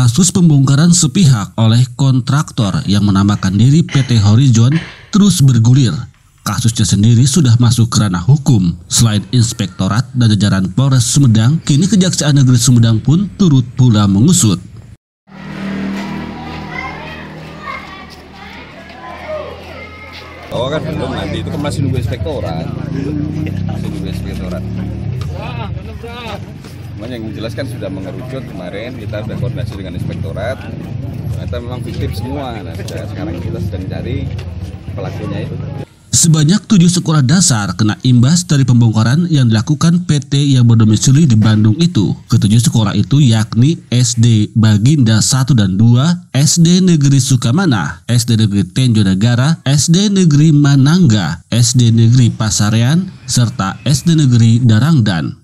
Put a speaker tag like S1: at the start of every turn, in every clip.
S1: kasus pembongkaran sepihak oleh kontraktor yang menamakan diri PT Horizon terus bergulir. Kasusnya sendiri sudah masuk ke ranah hukum. Selain inspektorat dan jajaran Polres Sumedang, kini Kejaksaan Negeri Sumedang pun turut pula mengusut. Oh kan belum nanti itu masih nunggu inspektorat. Masih nunggu inspektorat. Wah, benar Cuman yang menjelaskan sudah mengerucut kemarin kita sudah koordinasi dengan inspektorat. Ternyata memang fiktif semua. Nah, sudah, sekarang kita sedang cari pelakunya itu. Sebanyak tujuh sekolah dasar kena imbas dari pembongkaran yang dilakukan PT yang berdomisili di Bandung itu. Ketujuh sekolah itu yakni SD Baginda 1 dan 2, SD Negeri Sukamana, SD Negeri Tenjo Negara, SD Negeri Manangga, SD Negeri Pasarean, serta SD Negeri Darangdan.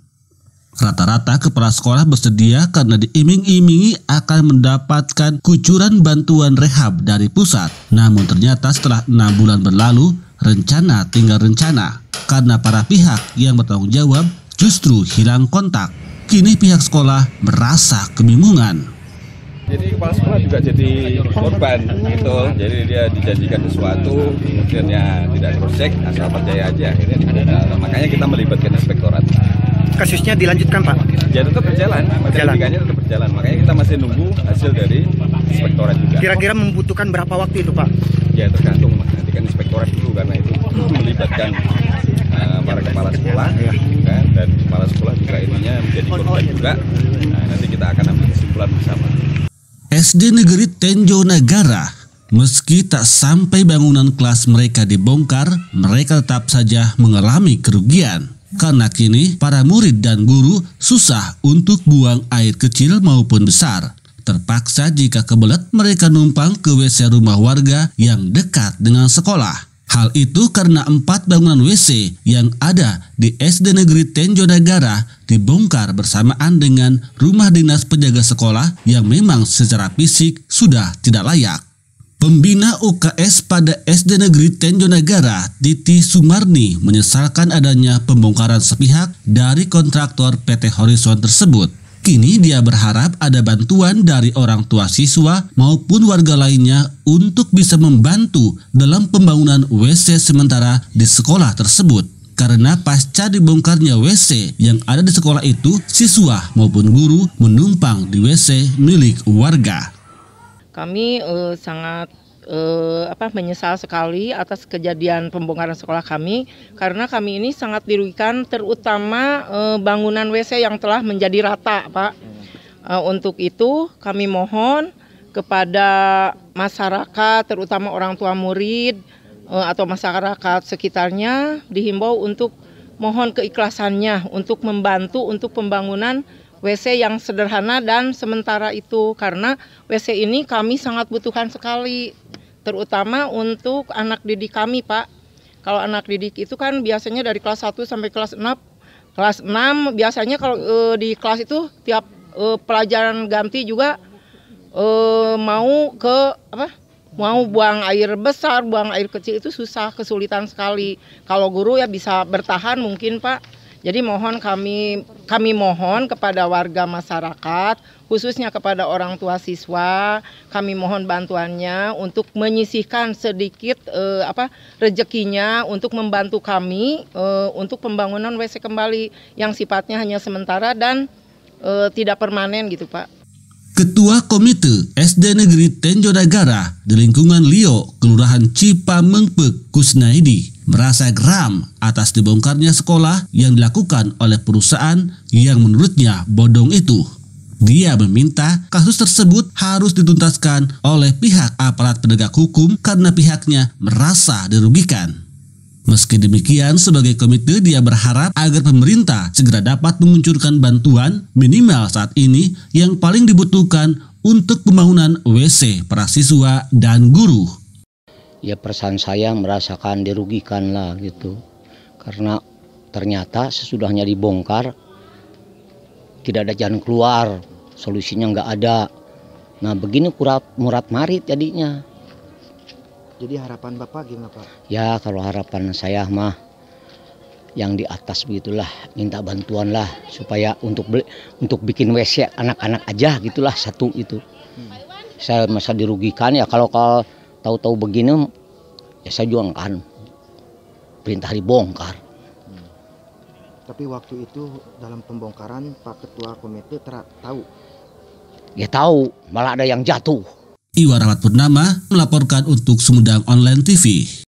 S1: Rata-rata kepala sekolah bersedia karena diiming-imingi akan mendapatkan kucuran bantuan rehab dari pusat. Namun ternyata setelah enam bulan berlalu, rencana tinggal rencana. Karena para pihak yang bertanggung jawab justru hilang kontak. Kini pihak sekolah merasa kebingungan. Jadi kepala sekolah juga jadi korban gitu. Jadi dia dijanjikan sesuatu, kemudian ya tidak project, asal percaya aja. Akhirnya, nah, makanya kita melibatkan inspektorat kasusnya dilanjutkan Pak? Ya tetap berjalan, penyelidikannya tetap berjalan. Makanya kita masih nunggu hasil dari inspektorat juga. Kira-kira membutuhkan berapa waktu itu Pak? Ya tergantung nanti kan inspektorat dulu karena itu hmm. melibatkan uh, para kepala sekolah iya. ya. kan, dan kepala sekolah juga ininya menjadi korban juga. Nah, nanti kita akan ambil kesimpulan bersama. SD Negeri Tenjo Negara, Meski tak sampai bangunan kelas mereka dibongkar, mereka tetap saja mengalami kerugian karena kini para murid dan guru susah untuk buang air kecil maupun besar. Terpaksa jika kebelet mereka numpang ke WC rumah warga yang dekat dengan sekolah. Hal itu karena empat bangunan WC yang ada di SD Negeri Tenjo Negara dibongkar bersamaan dengan rumah dinas penjaga sekolah yang memang secara fisik sudah tidak layak. Pembina UKS pada SD Negeri Tenjonegara, Titi Sumarni, menyesalkan adanya pembongkaran sepihak dari kontraktor PT Horizon tersebut. Kini dia berharap ada bantuan dari orang tua siswa maupun warga lainnya untuk bisa membantu dalam pembangunan WC sementara di sekolah tersebut. Karena pasca dibongkarnya WC yang ada di sekolah itu, siswa maupun guru menumpang di WC milik warga.
S2: Kami uh, sangat uh, apa menyesal sekali atas kejadian pembongkaran sekolah kami karena kami ini sangat dirugikan terutama uh, bangunan WC yang telah menjadi rata, Pak. Uh, untuk itu kami mohon kepada masyarakat terutama orang tua murid uh, atau masyarakat sekitarnya dihimbau untuk mohon keikhlasannya untuk membantu untuk pembangunan WC yang sederhana dan sementara itu karena WC ini kami sangat butuhkan sekali terutama untuk anak didik kami Pak. Kalau anak didik itu kan biasanya dari kelas 1 sampai kelas 6 kelas 6 biasanya kalau e, di kelas itu tiap e, pelajaran ganti juga e, mau ke apa? Mau buang air besar, buang air kecil itu susah, kesulitan sekali. Kalau guru ya bisa bertahan mungkin Pak jadi mohon kami kami mohon kepada warga masyarakat khususnya kepada orang tua siswa kami mohon bantuannya untuk menyisihkan sedikit eh, apa rezekinya untuk membantu kami eh, untuk pembangunan WC kembali yang sifatnya hanya sementara dan eh, tidak permanen gitu Pak.
S1: Ketua Komite SD Negeri Tenjodagara di lingkungan Lio, Kelurahan Cipamengpek, Kusnaidi, merasa geram atas dibongkarnya sekolah yang dilakukan oleh perusahaan yang menurutnya bodong itu. Dia meminta kasus tersebut harus dituntaskan oleh pihak aparat penegak hukum karena pihaknya merasa dirugikan. Meski demikian, sebagai komite dia berharap agar pemerintah segera dapat menguncurkan bantuan minimal saat ini yang paling dibutuhkan untuk pembangunan WC para siswa dan guru
S3: ya perasaan saya merasakan dirugikan lah gitu karena ternyata sesudahnya dibongkar tidak ada jalan keluar solusinya nggak ada nah begini kurat murat marit jadinya
S2: jadi harapan bapak gimana pak
S3: ya kalau harapan saya mah yang di atas begitulah minta bantuan lah supaya untuk beli, untuk bikin WC anak-anak aja gitulah satu itu hmm. saya masa dirugikan ya kalau kalau tahu-tahu begini ya saya kan perintah dibongkar
S2: tapi waktu itu dalam pembongkaran Pak Ketua
S3: Komite tahu ya tahu malah ada yang jatuh Iwarawat
S1: Purnama melaporkan untuk Sumedang Online TV